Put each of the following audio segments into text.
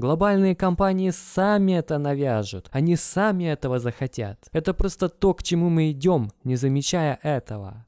Глобальные компании сами это навяжут, они сами этого захотят. Это просто то, к чему мы идем, не замечая этого.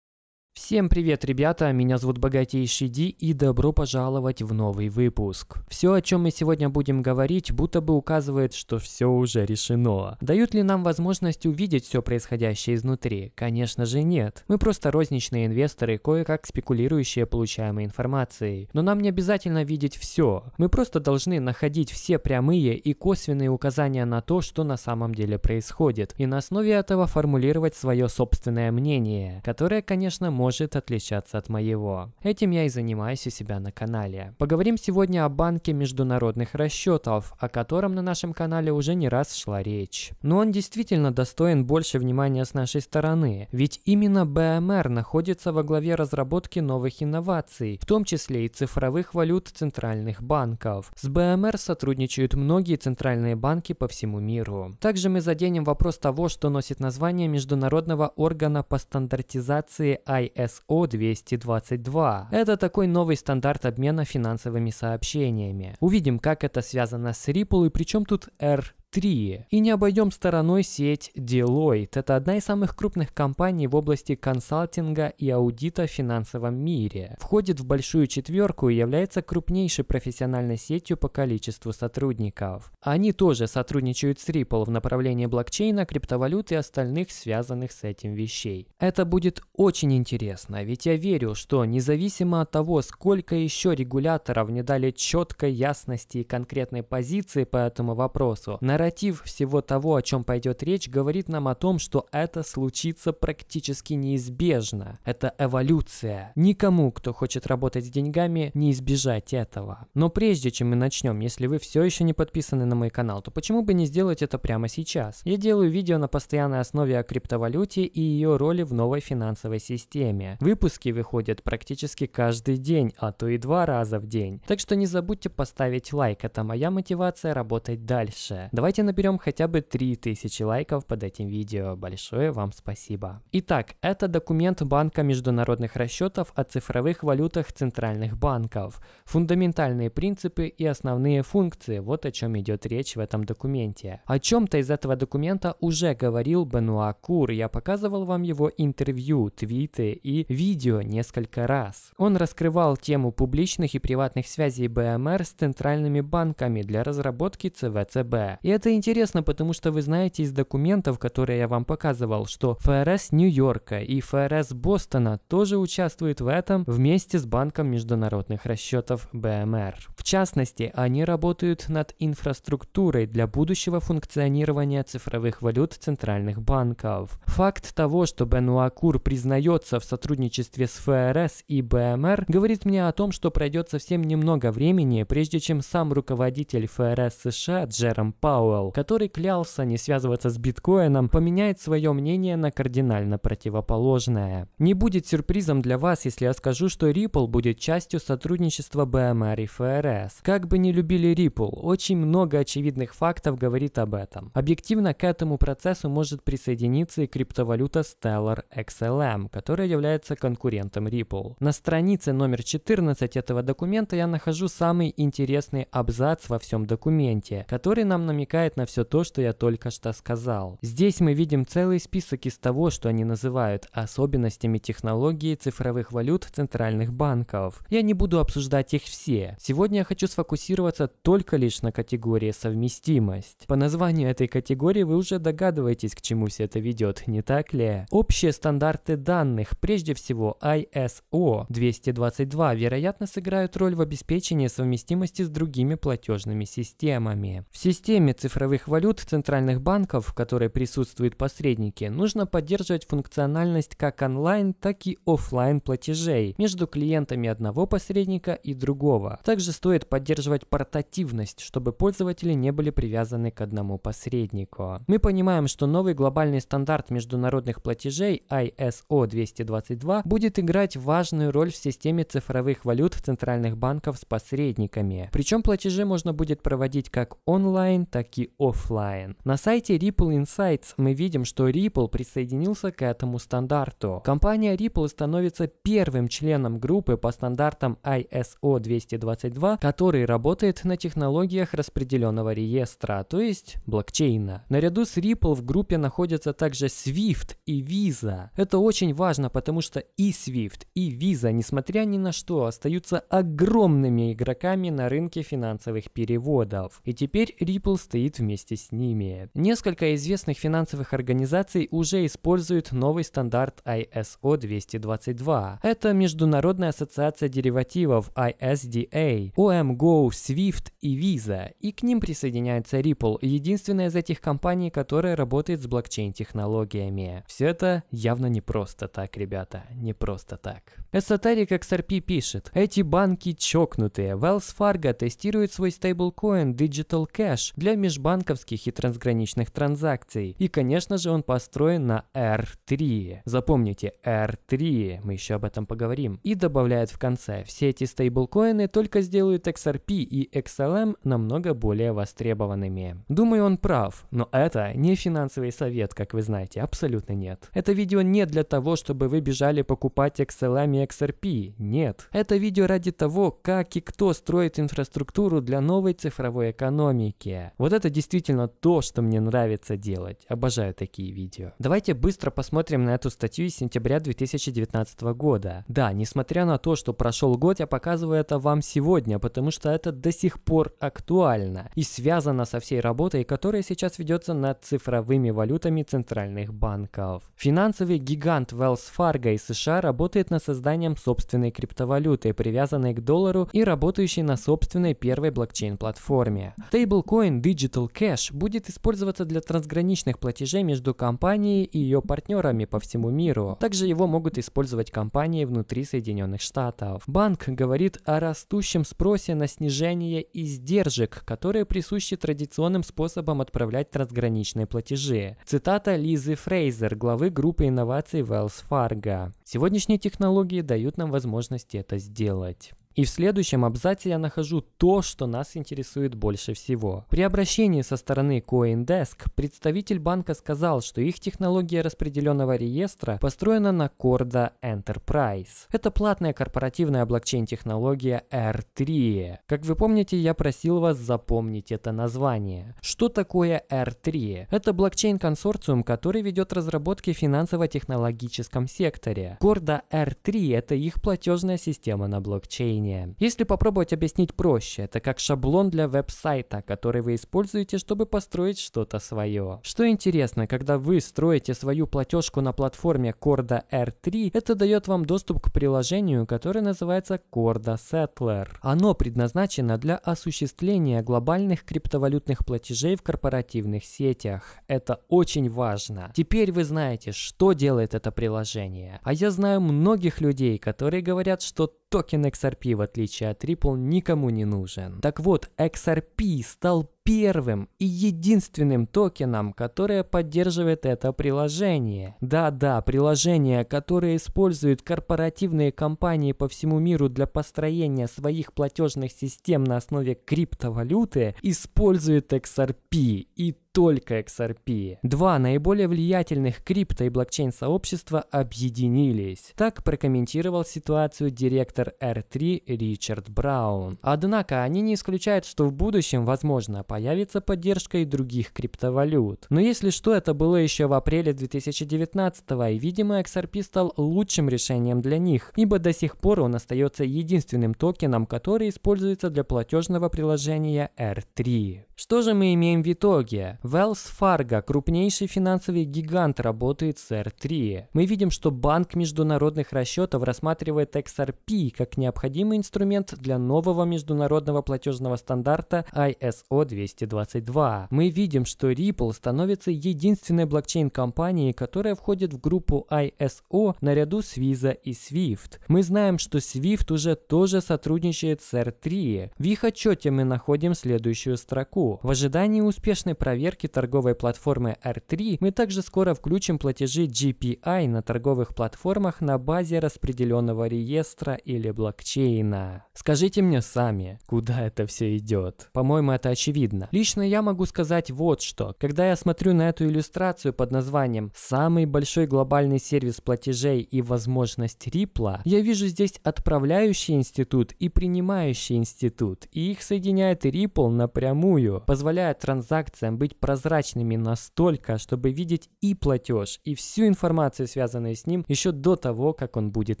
Всем привет, ребята! Меня зовут Богатейший Ди и добро пожаловать в новый выпуск. Все, о чем мы сегодня будем говорить, будто бы указывает, что все уже решено. Дают ли нам возможность увидеть все происходящее изнутри? Конечно же нет. Мы просто розничные инвесторы, кое-как спекулирующие получаемой информацией. Но нам не обязательно видеть все. Мы просто должны находить все прямые и косвенные указания на то, что на самом деле происходит. И на основе этого формулировать свое собственное мнение, которое, конечно, может может отличаться от моего. Этим я и занимаюсь у себя на канале. Поговорим сегодня о банке международных расчетов, о котором на нашем канале уже не раз шла речь. Но он действительно достоин больше внимания с нашей стороны, ведь именно БМР находится во главе разработки новых инноваций, в том числе и цифровых валют центральных банков. С БМР сотрудничают многие центральные банки по всему миру. Также мы заденем вопрос того, что носит название международного органа по стандартизации ISO-222. Это такой новый стандарт обмена финансовыми сообщениями. Увидим, как это связано с Ripple и причем тут R 3. И не обойдем стороной сеть Deloitte. Это одна из самых крупных компаний в области консалтинга и аудита в финансовом мире. Входит в большую четверку и является крупнейшей профессиональной сетью по количеству сотрудников. Они тоже сотрудничают с Ripple в направлении блокчейна, криптовалют и остальных связанных с этим вещей. Это будет очень интересно, ведь я верю, что независимо от того, сколько еще регуляторов не дали четкой ясности и конкретной позиции по этому вопросу, на Нарратив всего того, о чем пойдет речь, говорит нам о том, что это случится практически неизбежно. Это эволюция. Никому, кто хочет работать с деньгами, не избежать этого. Но прежде чем мы начнем, если вы все еще не подписаны на мой канал, то почему бы не сделать это прямо сейчас? Я делаю видео на постоянной основе о криптовалюте и ее роли в новой финансовой системе. Выпуски выходят практически каждый день, а то и два раза в день. Так что не забудьте поставить лайк, это моя мотивация работать дальше. Давайте Давайте наберем хотя бы 3000 лайков под этим видео. Большое вам спасибо. Итак, это документ Банка международных расчетов о цифровых валютах центральных банков. Фундаментальные принципы и основные функции. Вот о чем идет речь в этом документе. О чем-то из этого документа уже говорил Бенуа Кур. Я показывал вам его интервью, твиты и видео несколько раз. Он раскрывал тему публичных и приватных связей БМР с центральными банками для разработки ЦВЦБ. И это это интересно, потому что вы знаете из документов, которые я вам показывал, что ФРС Нью-Йорка и ФРС Бостона тоже участвуют в этом вместе с Банком международных расчетов БМР. В частности, они работают над инфраструктурой для будущего функционирования цифровых валют центральных банков. Факт того, что Бенуа признается в сотрудничестве с ФРС и БМР, говорит мне о том, что пройдет совсем немного времени, прежде чем сам руководитель ФРС США Джером Пауэлл Блэквелл, который клялся не связываться с биткоином, поменяет свое мнение на кардинально противоположное. Не будет сюрпризом для вас, если я скажу, что Ripple будет частью сотрудничества BMR и ФРС. Как бы не любили Ripple, очень много очевидных фактов говорит об этом. Объективно к этому процессу может присоединиться и криптовалюта Stellar XLM, которая является конкурентом Ripple. На странице номер 14 этого документа я нахожу самый интересный абзац во всем документе, который нам намекает намекает на все то, что я только что сказал. Здесь мы видим целый список из того, что они называют особенностями технологии цифровых валют центральных банков. Я не буду обсуждать их все. Сегодня я хочу сфокусироваться только лишь на категории совместимость. По названию этой категории вы уже догадываетесь, к чему все это ведет, не так ли? Общие стандарты данных, прежде всего ISO 222, вероятно, сыграют роль в обеспечении совместимости с другими платежными системами. В системе цифровых валют центральных банков, в которой присутствуют посредники, нужно поддерживать функциональность как онлайн, так и офлайн платежей между клиентами одного посредника и другого. Также стоит поддерживать портативность, чтобы пользователи не были привязаны к одному посреднику. Мы понимаем, что новый глобальный стандарт международных платежей ISO 222 будет играть важную роль в системе цифровых валют центральных банков с посредниками. Причем платежи можно будет проводить как онлайн, так доставки офлайн. На сайте Ripple Insights мы видим, что Ripple присоединился к этому стандарту. Компания Ripple становится первым членом группы по стандартам ISO 222, который работает на технологиях распределенного реестра, то есть блокчейна. Наряду с Ripple в группе находятся также Swift и Visa. Это очень важно, потому что и Swift, и Visa, несмотря ни на что, остаются огромными игроками на рынке финансовых переводов. И теперь Ripple стоит стоит вместе с ними. Несколько известных финансовых организаций уже используют новый стандарт ISO 222. Это Международная ассоциация деривативов ISDA, OMGO, SWIFT и Visa, и к ним присоединяется Ripple, единственная из этих компаний, которая работает с блокчейн-технологиями. Все это явно не просто так, ребята, не просто так. Эсотарик XRP пишет, эти банки чокнутые. Wells Fargo тестирует свой стейблкоин Digital Cash для международных межбанковских и трансграничных транзакций. И, конечно же, он построен на R3. Запомните, R3, мы еще об этом поговорим. И добавляет в конце, все эти стейблкоины только сделают XRP и XLM намного более востребованными. Думаю, он прав, но это не финансовый совет, как вы знаете, абсолютно нет. Это видео не для того, чтобы вы бежали покупать XLM и XRP, нет. Это видео ради того, как и кто строит инфраструктуру для новой цифровой экономики. Вот это это действительно то, что мне нравится делать. Обожаю такие видео. Давайте быстро посмотрим на эту статью из сентября 2019 года. Да, несмотря на то, что прошел год, я показываю это вам сегодня, потому что это до сих пор актуально и связано со всей работой, которая сейчас ведется над цифровыми валютами центральных банков. Финансовый гигант Wells Fargo из США работает над созданием собственной криптовалюты, привязанной к доллару и работающей на собственной первой блокчейн-платформе. Стейблкоин Digital Digital Cash будет использоваться для трансграничных платежей между компанией и ее партнерами по всему миру. Также его могут использовать компании внутри Соединенных Штатов. Банк говорит о растущем спросе на снижение издержек, которые присущи традиционным способам отправлять трансграничные платежи. Цитата Лизы Фрейзер, главы группы инноваций Wells Fargo. Сегодняшние технологии дают нам возможность это сделать. И в следующем абзаце я нахожу то, что нас интересует больше всего. При обращении со стороны CoinDesk представитель банка сказал, что их технология распределенного реестра построена на Corda Enterprise. Это платная корпоративная блокчейн-технология R3. Как вы помните, я просил вас запомнить это название. Что такое R3? Это блокчейн-консорциум, который ведет разработки в финансово-технологическом секторе. Corda R3 – это их платежная система на блокчейне объяснение. Если попробовать объяснить проще, это как шаблон для веб-сайта, который вы используете, чтобы построить что-то свое. Что интересно, когда вы строите свою платежку на платформе Corda R3, это дает вам доступ к приложению, которое называется Corda Settler. Оно предназначено для осуществления глобальных криптовалютных платежей в корпоративных сетях. Это очень важно. Теперь вы знаете, что делает это приложение. А я знаю многих людей, которые говорят, что токен XRP в отличие от Ripple, никому не нужен. Так вот, XRP стал первым и единственным токеном, которое поддерживает это приложение. Да-да, приложение, которое используют корпоративные компании по всему миру для построения своих платежных систем на основе криптовалюты, использует XRP и только XRP. Два наиболее влиятельных крипто и блокчейн-сообщества объединились. Так прокомментировал ситуацию директор R3 Ричард Браун. Однако они не исключают, что в будущем, возможно, появится поддержка и других криптовалют. Но если что, это было еще в апреле 2019 и, видимо, XRP стал лучшим решением для них, ибо до сих пор он остается единственным токеном, который используется для платежного приложения R3. Что же мы имеем в итоге? Wells Fargo, крупнейший финансовый гигант, работает с R3. Мы видим, что Банк международных расчетов рассматривает XRP как необходимый инструмент для нового международного платежного стандарта ISO 222. Мы видим, что Ripple становится единственной блокчейн-компанией, которая входит в группу ISO наряду с Visa и Swift. Мы знаем, что Swift уже тоже сотрудничает с R3. В их отчете мы находим следующую строку. В ожидании успешной проверки проверки торговой платформы R3 мы также скоро включим платежи GPI на торговых платформах на базе распределенного реестра или блокчейна. Скажите мне сами, куда это все идет? По-моему, это очевидно. Лично я могу сказать вот что. Когда я смотрю на эту иллюстрацию под названием «Самый большой глобальный сервис платежей и возможность Ripple», я вижу здесь отправляющий институт и принимающий институт, и их соединяет Ripple напрямую, позволяя транзакциям быть прозрачными настолько, чтобы видеть и платеж, и всю информацию, связанную с ним, еще до того, как он будет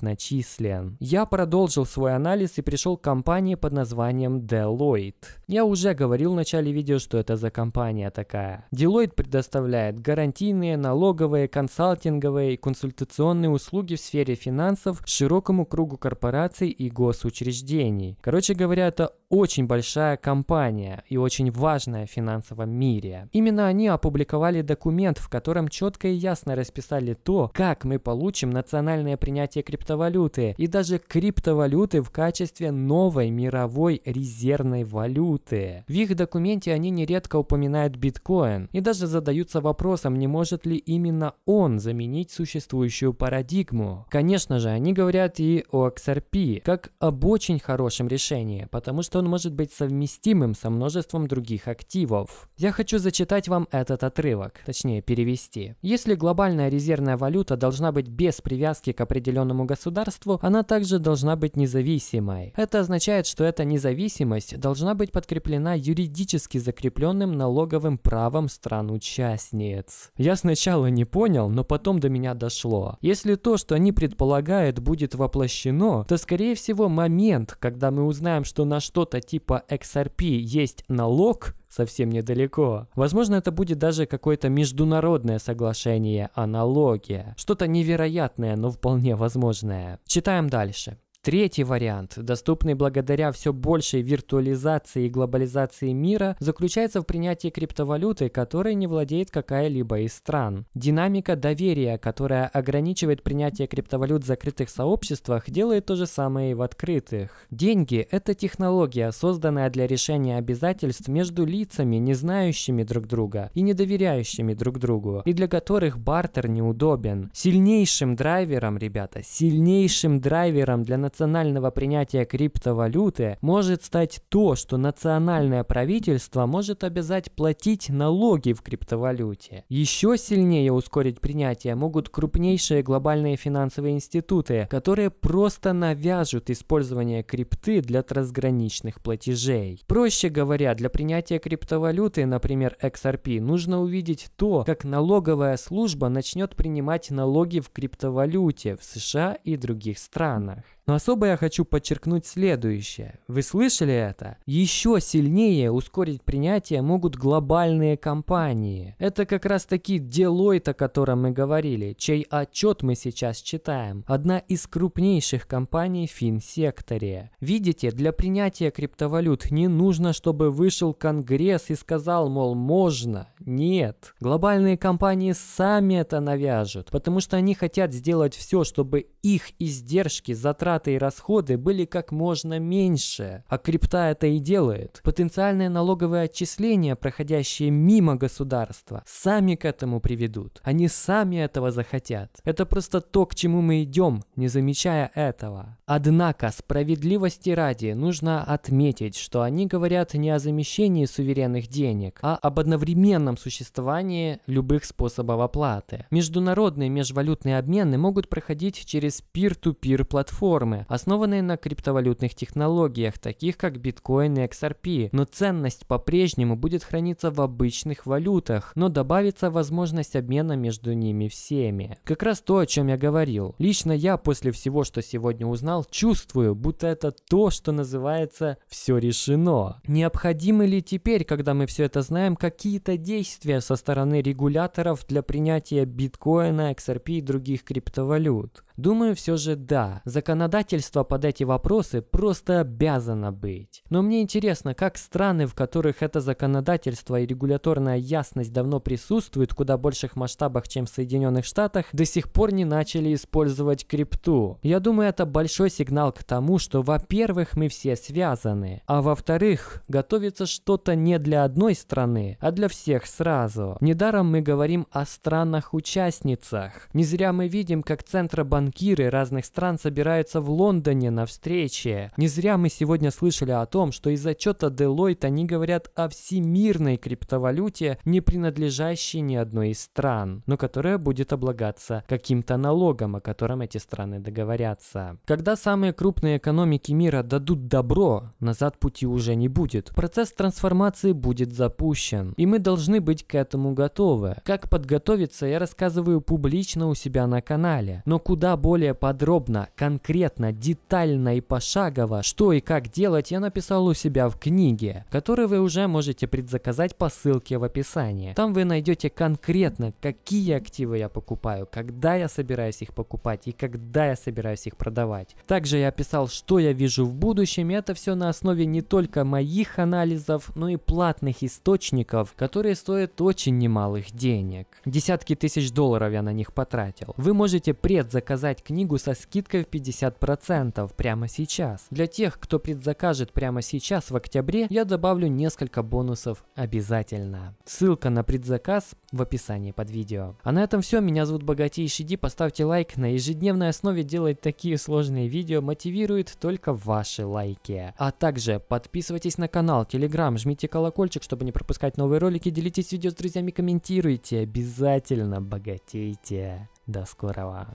начислен. Я продолжил свой анализ и пришел к компании под названием Deloitte. Я уже говорил в начале видео, что это за компания такая. Deloitte предоставляет гарантийные, налоговые, консалтинговые и консультационные услуги в сфере финансов широкому кругу корпораций и госучреждений. Короче говоря, это очень большая компания и очень важная в финансовом мире. Именно они опубликовали документ, в котором четко и ясно расписали то, как мы получим национальное принятие криптовалюты и даже криптовалюты в качестве новой мировой резервной валюты. В их документе они нередко упоминают биткоин и даже задаются вопросом, не может ли именно он заменить существующую парадигму. Конечно же, они говорят и о XRP, как об очень хорошем решении, потому что он может быть совместимым со множеством других активов. Я хочу зачитать зачитать вам этот отрывок, точнее перевести. Если глобальная резервная валюта должна быть без привязки к определенному государству, она также должна быть независимой. Это означает, что эта независимость должна быть подкреплена юридически закрепленным налоговым правом стран-участниц. Я сначала не понял, но потом до меня дошло. Если то, что они предполагают, будет воплощено, то скорее всего момент, когда мы узнаем, что на что-то типа XRP есть налог, совсем недалеко. Возможно, это будет даже какое-то международное соглашение, о налоге. Что-то невероятное, но вполне возможное. Читаем дальше. Третий вариант, доступный благодаря все большей виртуализации и глобализации мира, заключается в принятии криптовалюты, которой не владеет какая-либо из стран. Динамика доверия, которая ограничивает принятие криптовалют в закрытых сообществах, делает то же самое и в открытых. Деньги – это технология, созданная для решения обязательств между лицами, не знающими друг друга и не доверяющими друг другу, и для которых бартер неудобен. Сильнейшим драйвером, ребята, сильнейшим драйвером для национального принятия криптовалюты может стать то, что национальное правительство может обязать платить налоги в криптовалюте. Еще сильнее ускорить принятие могут крупнейшие глобальные финансовые институты, которые просто навяжут использование крипты для трансграничных платежей. Проще говоря, для принятия криптовалюты, например XRP, нужно увидеть то, как налоговая служба начнет принимать налоги в криптовалюте в США и других странах. Но особо я хочу подчеркнуть следующее. Вы слышали это? Еще сильнее ускорить принятие могут глобальные компании. Это как раз таки Deloitte, о котором мы говорили, чей отчет мы сейчас читаем. Одна из крупнейших компаний в финсекторе. Видите, для принятия криптовалют не нужно, чтобы вышел Конгресс и сказал, мол, можно. Нет. Глобальные компании сами это навяжут, потому что они хотят сделать все, чтобы их издержки, затраты затраты и расходы были как можно меньше, а крипта это и делает. Потенциальные налоговые отчисления, проходящие мимо государства, сами к этому приведут. Они сами этого захотят. Это просто то, к чему мы идем, не замечая этого. Однако, справедливости ради, нужно отметить, что они говорят не о замещении суверенных денег, а об одновременном существовании любых способов оплаты. Международные межвалютные обмены могут проходить через peer-to-peer -peer платформы, платформы, основанные на криптовалютных технологиях, таких как биткоин и XRP, но ценность по-прежнему будет храниться в обычных валютах, но добавится возможность обмена между ними всеми. Как раз то, о чем я говорил. Лично я после всего, что сегодня узнал, чувствую, будто это то, что называется «все решено». Необходимы ли теперь, когда мы все это знаем, какие-то действия со стороны регуляторов для принятия биткоина, XRP и других криптовалют? Думаю, все же да. Законодательство законодательство под эти вопросы просто обязано быть. Но мне интересно, как страны, в которых это законодательство и регуляторная ясность давно присутствуют, куда больших масштабах, чем в Соединенных Штатах, до сих пор не начали использовать крипту. Я думаю, это большой сигнал к тому, что, во-первых, мы все связаны, а во-вторых, готовится что-то не для одной страны, а для всех сразу. Недаром мы говорим о странах-участницах. Не зря мы видим, как центробанкиры разных стран собираются в Лондоне на встрече. Не зря мы сегодня слышали о том, что из отчета Deloitte они говорят о всемирной криптовалюте, не принадлежащей ни одной из стран, но которая будет облагаться каким-то налогом, о котором эти страны договорятся. Когда самые крупные экономики мира дадут добро, назад пути уже не будет. Процесс трансформации будет запущен, и мы должны быть к этому готовы. Как подготовиться, я рассказываю публично у себя на канале, но куда более подробно, конкретно конкретно, детально и пошагово, что и как делать, я написал у себя в книге, которую вы уже можете предзаказать по ссылке в описании. Там вы найдете конкретно, какие активы я покупаю, когда я собираюсь их покупать и когда я собираюсь их продавать. Также я описал, что я вижу в будущем, и это все на основе не только моих анализов, но и платных источников, которые стоят очень немалых денег. Десятки тысяч долларов я на них потратил. Вы можете предзаказать книгу со скидкой в 50 5% прямо сейчас. Для тех, кто предзакажет прямо сейчас в октябре, я добавлю несколько бонусов обязательно. Ссылка на предзаказ в описании под видео. А на этом все, меня зовут Богатейший Ди, поставьте лайк, на ежедневной основе делать такие сложные видео мотивирует только ваши лайки. А также подписывайтесь на канал, телеграм, жмите колокольчик, чтобы не пропускать новые ролики, делитесь видео с друзьями, комментируйте, обязательно богатейте. До скорого!